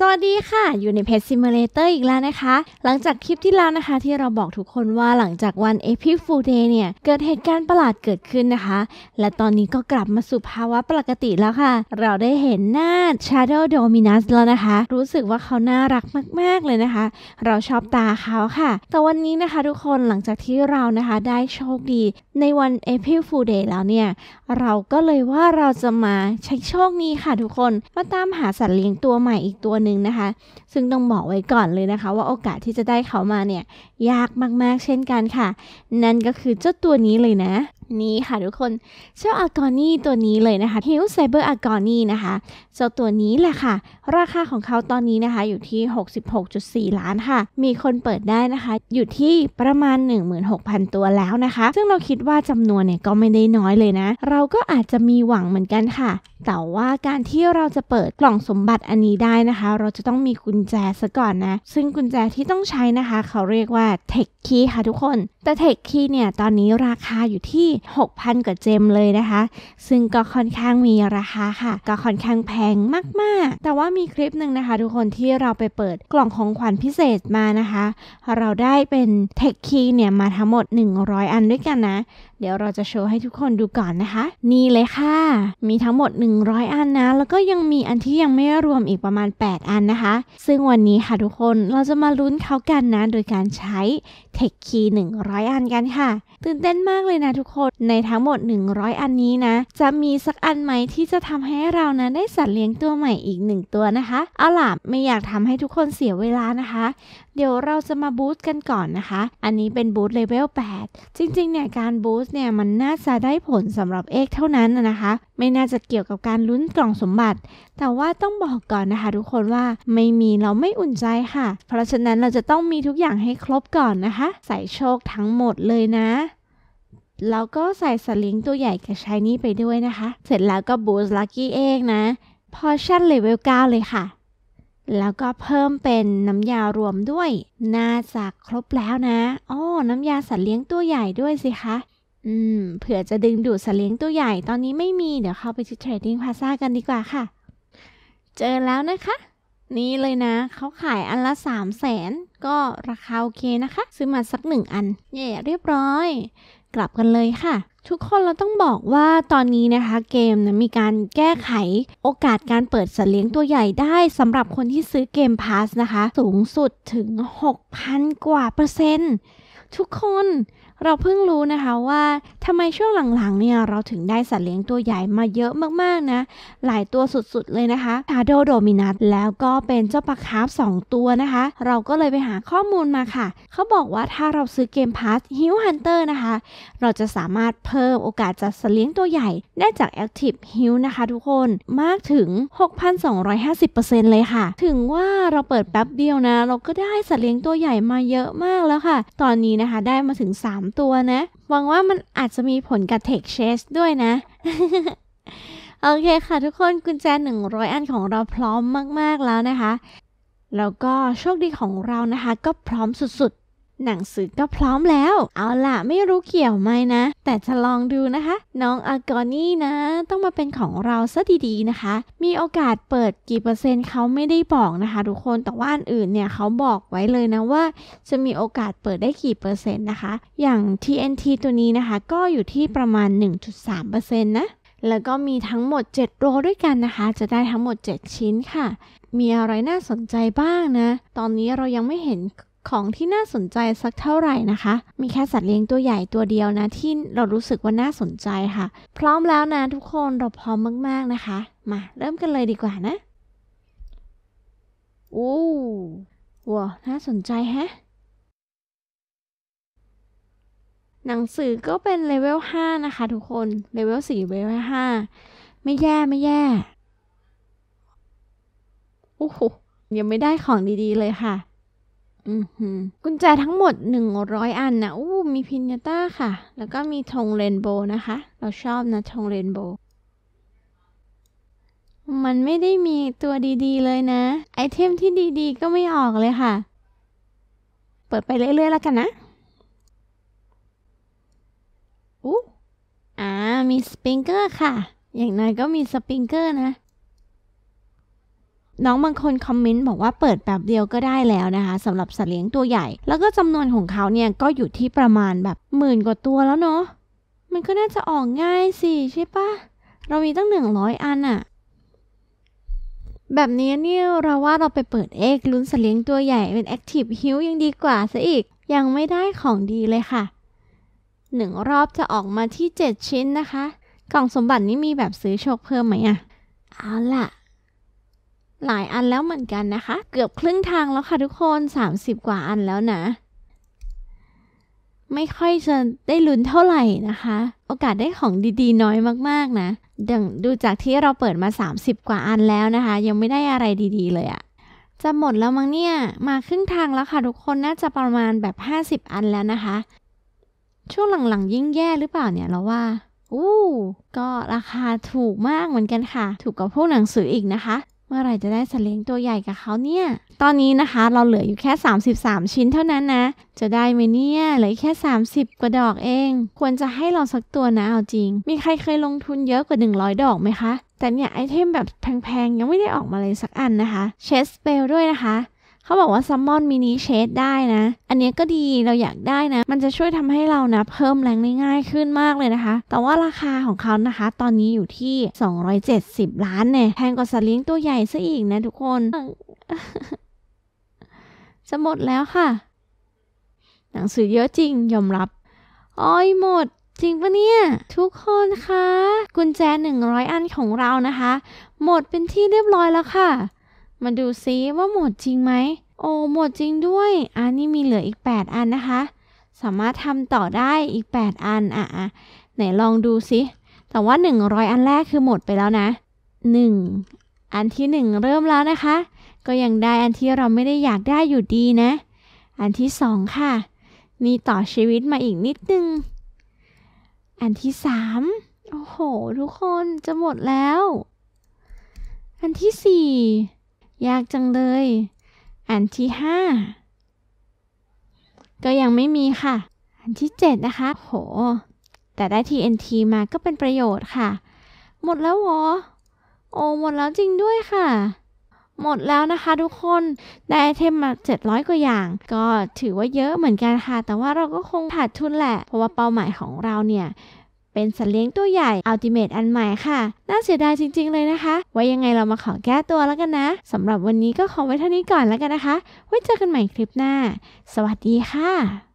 สวัสดีค่ะอยู่ในเพจซิมูเลเตอร์อีกแล้วนะคะ หลังจากคลิปที่แล้วนะคะ ที่เราบอกทุกคนว่าหลังจากวันเอพิฟูเดย์เนี่ยเกิดเหตุการณ์ประหลาดเกิดขึ้นนะคะและตอนนี้ก็กลับมาสู่ภาวะปกติแล้วค่ะ เราได้เห็นหน้า Shadow Dominus แล้วนะคะ รู้สึกว่าเขาน่ารักมาก ๆ เลยนะคะ เราชอบตาเขาค่ะ แต่วันนี้นะคะทุกคนหลังจากที่เรานะคะได้โชคดี ในวันเอพิฟูเดย์แล้วเนี่ยเราก็เลยว่าเราจะมาใช้โชคนี้ค่ะทุกคนมาตามหาสัตว์เลี้ยงตัวใหม่อีกตัวหนึ่งึ่งนะคะซึ่งต้องบอกไว้ก่อนเลยนะคะ ว่าโอกาสที่จะได้เขามาเนี่ยยากมากๆเช่นกันค่ะ นั่นก็คือเจ้าตัวนี้เลยนะ นี่ค่ะทุกคน เจ้าอากอนี่ตัวนี้เลยนะคะฮิวไซเบอร์อากอนี่นะคะจ้าตัวนี้แหละค่ะ ราคาของเขาตอนนี้นะคะ อยู่ที่ 66.4 ล้านค่ะ มีคนเปิดได้นะคะ อยู่ที่ประมาณ 16,000 ตัวแล้วนะคะ ซึ่งเราคิดว่าจำนวนเนี่ยก็ไม่ได้น้อยเลยนะ เราก็อาจจะมีหวังเหมือนกันค่ะ แต่ว่าการที่เราจะเปิดกล่องสมบัติอันนี้ได้นะคะ เราจะต้องมีกุญแจซะก่อนนะซึ่งกุญแจที่ต้องใช้นะคะ เขาเรียกว่าเทคคีย์ค่ะทุกคนแต่เทคคีย์เนี่ยตอนนี้ราคาอยู่ที่6,000กว่าเจมเลยนะคะ ซึ่งก็ค่อนข้างมีราคาค่ะ ก็ค่อนข้างแพงแพงมากๆแต่ว่ามีคลิปหนึ่งนะคะทุกคนที่เราไปเปิดกล่องของขวัญพิเศษมานะคะ เราได้เป็นเทคคีเนี่ยมาทั้งหมด 100 อันด้วยกันนะเดี๋ยวเราจะโชว์ให้ทุกคนดูก่อนนะคะนี่เลยค่ะมีทั้งหมด 100 อันนะแล้วก็ยังมีอันที่ยังไม่รวมอีกประมาณ 8 อันนะคะ ซึ่งวันนี้ค่ะทุกคนเราจะมาลุ้นเขากันนะโดยการใช้เทคคีย์100 อันกันค่ะ ตื่นเต้นมากเลยนะทุกคนในทั้งหมด 100 อันนี้นะจะมีสักอันไหมที่จะทำให้เรานะได้สัตว์เลี้ยงตัวใหม่อีก 1 ตัวนะคะ เอาล่ะไม่อยากทำให้ทุกคนเสียเวลานะคะ เดี๋ยวเราจะมาบูสต์กันก่อนนะคะ อันนี้เป็นบูสต์เลเวล8จริงๆเนี่ยการบูสสเนี่ยมันน่าจะได้ผลสำหรับเอกเท่านั้นนะคะ ไม่น่าจะเกี่ยวกับการลุ้นกล่องสมบัติ แต่ว่าต้องบอกก่อนนะคะ ทุกคนว่าไม่มีเราไม่อุ่นใจค่ะ เพราะฉะนั้นเราจะต้องมีทุกอย่างให้ครบก่อนนะคะ ใส่โชคทั้งหมดเลยนะแล้วก็ใส่สลิงตัวใหญ่กับชายนี่ไปด้วยนะคะ เสร็จแล้วก็บูสต์ลักกี้เอกนะพอชั่นเลเวล9เลยค่ะ แล้วก็เพิ่มเป็นน้ำยารวมด้วย น่าจะครบแล้วนะอ๋อน้ำยาสัตว์เลี้ยงตัวใหญ่ด้วยสิคะอืมเผื่อจะดึงดูดสลิงตัวใหญ่ตอนนี้ไม่มีเดี๋ยวเข้าไปที่ Trading Plaza กันดีกว่าค่ะ เจอแล้วนะคะ นี่เลยนะ เขาขายอันละ 3 0 0แสนก็ราคาโอเคนะคะ ซื้อมาสักหนึ่งอัน เย่เรียบร้อย กลับกันเลยค่ะ ทุกคนเราต้องบอกว่าตอนนี้นะคะ เกมนะมีการแก้ไขโอกาสการเปิดสัตว์เลี้ยงตัวใหญ่ได้สำหรับคนที่ซื้อเกมพาสนะคะ สูงสุดถึง 6,000 กว่าเปอร์เซ็นต์ทุกคนเราเพิ่งรู้นะคะว่าทำไมช่วงหลัง ๆเนี่ยเราถึงได้สัตว์เลี้ยงตัวใหญ่มาเยอะมากๆนะหลายตัวสุดๆ เลยนะคะคาโดโดมินัสแล้วก็เป็นเจ้าปลาคาร์ฟสองตัวนะคะ เราก็เลยไปหาข้อมูลมาค่ะ เขาบอกว่าถ้าเราซื้อเกมพาร์ทฮิวฮันเตอร์นะคะ เราจะสามารถเพิ่มโอกาสจัดสัตว์เลี้ยงตัวใหญ่ได้จาก Active h ิวนะคะทุกคนมากถึง 6,250%เลยค่ะ ถึงว่าเราเปิดแป๊บเดียวนะเราก็ได้สัตว์เลี้ยงตัวใหญ่มาเยอะมากแล้วค่ะ ตอนนี้นะคะได้มาถึง 3ตัวนะหวังว่ามันอาจจะมีผลกับ Tech Chase ด้วยนะ โอเคค่ะทุกคนกุญแจ100อันของเราพร้อมมากๆแล้วนะคะ แล้วก็โชคดีของเรานะคะ ก็พร้อมสุดๆหนังสือก็พร้อมแล้ว เอาล่ะไม่รู้เกี่ยวไหมนะ แต่จะลองดูนะคะ น้องอากอนี่นะ ต้องมาเป็นของเราซะดีๆนะคะ มีโอกาสเปิดกี่เปอร์เซ็นต์เขาไม่ได้บอกนะคะทุกคน แต่ว่าอันอื่นเนี่ยเขาบอกไว้เลยนะว่าจะมีโอกาสเปิดได้กี่เปอร์เซ็นต์นะคะ อย่าง TNT ตัวนี้นะคะก็อยู่ที่ประมาณ 1.3%นะ แล้วก็มีทั้งหมด 7โรด้วยกันนะคะ จะได้ทั้งหมด 7 ชิ้นค่ะ มีอะไรน่าสนใจบ้างนะ ตอนนี้เรายังไม่เห็นของที่น่าสนใจสักเท่าไหร่นะคะ มีแค่สัตว์เลี้ยงตัวใหญ่ตัวเดียวนะที่เรารู้สึกว่าน่าสนใจค่ะ พร้อมแล้วนะ ทุกคนเราพร้อมมาก ๆนะคะ มาเริ่มกันเลยดีกว่านะโอ้ว้วน่าสนใจฮะหนังสือก็เป็นเลเวล5นะคะทุกคนเลเวล4เลเวล5ไม่แย่ไม่แย่โอ้โหยังไม่ได้ของดีๆเลยค่ะกุญแจทั้งหมด 100 อันนะอู้มีพินยาต้าค่ะ แล้วก็มีธงเรนโบว์นะคะ เราชอบนะธงเรนโบว์มันไม่ได้มีตัวดีๆเลยนะ ไอเทมที่ดีๆก็ไม่ออกเลยค่ะ เปิดไปเรื่อยๆแล้วกันนะอู้อ่า มีสปริงเกอร์ค่ะ อย่างน้อยก็มีสปริงเกอร์นะน้องบางคนคอมเมนต์ บอกว่าเปิดแบบเดียวก็ได้แล้วนะคะสำหรับสัตว์เลี้ยงตัวใหญ่ แล้วก็จำนวนของเขาเนี่ยก็อยู่ที่ประมาณแบบ หมื่นกว่าตัวแล้วเนาะมันก็น่าจะออกง่ายสิใช่ปะเรามีตั้งหนึ่งร้อยอันอะแบบนี้เนี่ย เราว่าเราไปเปิดเอกลุ้นสเลี้ยงตัวใหญ่เป็นแอคทีฟฮิวยังดีกว่าซะอีกยังไม่ได้ของดีเลยค่ะหนึ่งรอบจะออกมาที่ 7 ชิ้นนะคะ กล่องสมบัตินี้มีแบบซื้อโชคเพิ่มไหมอะเอาล่ะหลายอันแล้วเหมือนกันนะคะ เกือบครึ่งทางแล้วค่ะทุกคน 30 กว่าอันแล้วนะ ไม่ค่อยจะได้ลุ้นเท่าไหร่นะคะ โอกาสได้ของดีๆ น้อยมากๆนะดังดูจากที่เราเปิดมา 30 กว่าอันแล้วนะคะ ยังไม่ได้อะไรดีๆเลยอะจะหมดแล้วมั้งเนี่ยมาครึ่งทางแล้วค่ะทุกคนน่าจะประมาณแบบ 50 อันแล้วนะคะ ช่วงหลังๆยิ่งแย่หรือเปล่าเนี่ยเราว่าอู้ก็ราคาถูกมากเหมือนกันค่ะ ถูกกว่าพวกหนังสืออีกนะคะเมื่อไหร่จะได้สเลิงตัวใหญ่กับเขาเนี่ย ตอนนี้นะคะเราเหลืออยู่แค่ 33 ชิ้นเท่านั้นนะ จะได้ไหมเนี่ยเหลือแค่ 30 กว่าดอกเอง ควรจะให้เราสักตัวนะเอาจริง มีใครเคยลงทุนเยอะกว่า 100 ดอกไหมคะ แต่เนี่ยไอเทมแบบแพงๆ ยังไม่ได้ออกมาเลยสักอันนะคะ เชสเปลด้วยนะคะเขาบอกว่าซัมมอนมินิเชดได้นะ อันนี้ก็ดีเราอยากได้นะ มันจะช่วยทำให้เรานะเพิ่มแรงได้ง่ายขึ้นมากเลยนะคะ แต่ว่าราคาของเขานะคะ ตอนนี้อยู่ที่ 270ล้านเนี่ย แพงกว่าสลิงตัวใหญ่ซะอีกนะทุกคนจะหมดแล้วค่ะ หนังสือเยอะจริงยอมรับ อ้อยหมดจริงปะเนี่ย ทุกคนคะ กุญแจ 100 อันของเรานะคะ หมดเป็นที่เรียบร้อยแล้วค่ะมาดูซิว่าหมดจริงไหม โอ้หมดจริงด้วย อันนี้มีเหลืออีก 8 อันนะคะ สามารถทำต่อได้อีก 8 อันอ่ะไหนลองดูซิ แต่ว่า 100 อันแรกคือหมดไปแล้วนะ 1 อันที่ 1 เริ่มแล้วนะคะ ก็ยังได้อันที่เราไม่ได้อยากได้อยู่ดีนะ อันที่2ค่ะ นี่ต่อชีวิตมาอีกนิดนึง อันที่3โอ้โหทุกคนจะหมดแล้ว อันที่4ยากจังเลย อันที่ห้าก็ยังไม่มีค่ะ อันที่เจ็ดนะคะโห แต่ได้ TNT มาก็เป็นประโยชน์ค่ะ หมดแล้วหรอโอ้ หมดแล้วจริงด้วยค่ะ หมดแล้วนะคะทุกคน ได้ไอเทมมา700กว่าอย่าง ก็ถือว่าเยอะเหมือนกันค่ะ แต่ว่าเราก็คงขาดทุนแหละ เพราะว่าเป้าหมายของเราเนี่ยเป็นสัตว์เลี้ยงตัวใหญ่ อัลติเมตอันใหม่ค่ะ น่าเสียดายจริง ๆเลยนะคะ ไว้ยังไงเรามาขอแก้ตัวแล้วกันนะ สำหรับวันนี้ก็ขอไว้เท่านี้ก่อนแล้วกันนะคะ ไว้เจอกันใหม่คลิปหน้า สวัสดีค่ะ